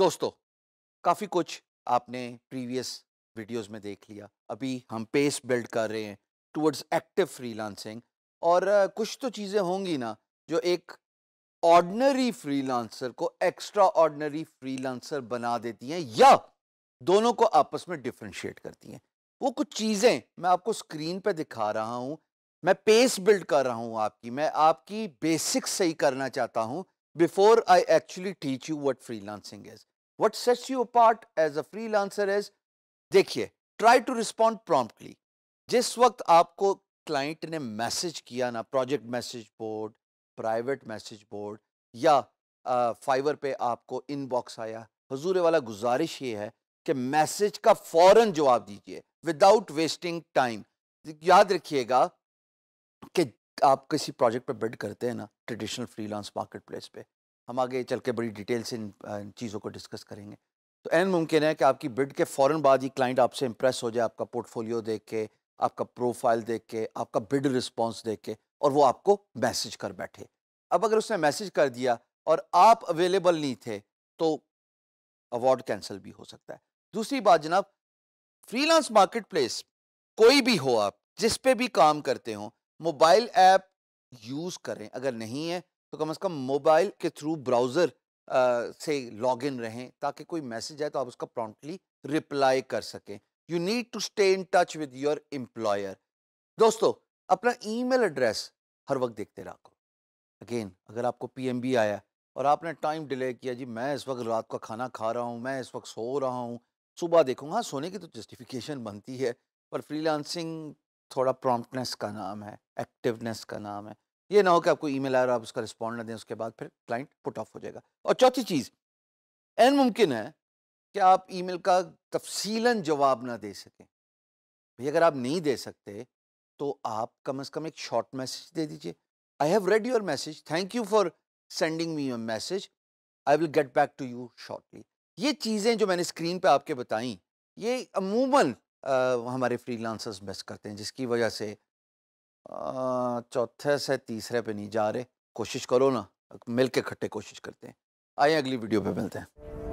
दोस्तों काफ़ी कुछ आपने प्रीवियस वीडियोस में देख लिया अभी हम पेस बिल्ड कर रहे हैं टुवर्ड्स एक्टिव फ्रीलांसिंग और कुछ तो चीज़ें होंगी ना जो एक ऑर्डनरी फ्रीलांसर को एक्स्ट्रा ऑर्डनरी फ्रीलांसर बना देती हैं या दोनों को आपस में डिफ्रेंशिएट करती हैं वो कुछ चीज़ें मैं आपको स्क्रीन पर दिखा रहा हूँ मैं पेस बिल्ड कर रहा हूँ आपकी मैं आपकी बेसिक्स सही करना चाहता हूँ before I actually teach you what freelancing is. What sets you apart as a freelancer is, देखिए, try to respond promptly. जिस वक्त आपको क्लाइंट ने मैसेज किया ना project message board private message board या फाइवर पे आपको इनबॉक्स आया हजूर वाला गुजारिश ये है कि मैसेज का फ़ौरन जवाब दीजिए विदाउट वेस्टिंग टाइम याद रखिएगा कि आप किसी प्रोजेक्ट पर बिड करते हैं ना ट्रेडिशनल फ्रीलांस मार्केट प्लेस पर हम आगे चल के बड़ी डिटेल से इन, इन चीज़ों को डिस्कस करेंगे तो एन मुमकिन है कि आपकी बिड के फ़ौर बाद ही क्लाइंट आपसे इम्प्रेस हो जाए आपका पोर्टफोलियो देख के आपका प्रोफाइल देख के आपका बिड रिस्पॉन्स देख के और वो आपको मैसेज कर बैठे अब अगर उसने मैसेज कर दिया और आप अवेलेबल नहीं थे तो अवार्ड कैंसिल भी हो सकता है दूसरी बात जनाब फ्रीलांस मार्केट प्लेस कोई भी हो आप जिस पे भी काम करते हो मोबाइल ऐप यूज़ करें अगर नहीं है तो कम से कम मोबाइल के थ्रू ब्राउज़र से लॉग इन रहें ताकि कोई मैसेज आए तो आप उसका प्रॉम्प्टली रिप्लाई कर सकें you need to stay in touch with your employer दोस्तों अपना ईमेल एड्रेस हर वक्त देखते रखो अगेन अगर आपको पीएमबी आया और आपने टाइम डिले किया जी मैं इस वक्त रात का खाना खा रहा हूँ मैं इस वक्त सो रहा हूँ सुबह देखूँगा हाँ, सोने की तो जस्टिफिकेशन बनती है पर फ्रीलांसिंग थोड़ा प्रॉम्प्टनेस का नाम है एक्टिवनेस का नाम है ये ना हो कि आपको ईमेल आ रहा है आप उसका रिस्पॉन्ड ना दें उसके बाद फिर क्लाइंट पुट ऑफ हो जाएगा और चौथी चीज़ एन मुमकिन है कि आप ईमेल का तफसीला जवाब ना दे सकें भाई अगर आप नहीं दे सकते तो आप कम अज़ कम एक शॉर्ट मैसेज दे दीजिए I have read your message thank you for sending me your message I will get back to you shortly ये चीज़ें जो मैंने स्क्रीन पे आपके बताई ये अमूमन हमारे फ्री लांसर्स बेस्ट करते हैं जिसकी वजह से चौथे से तीसरे पे नहीं जा रहे कोशिश करो ना मिल के इकट्ठे कोशिश करते हैं आइए अगली वीडियो पे मिलते हैं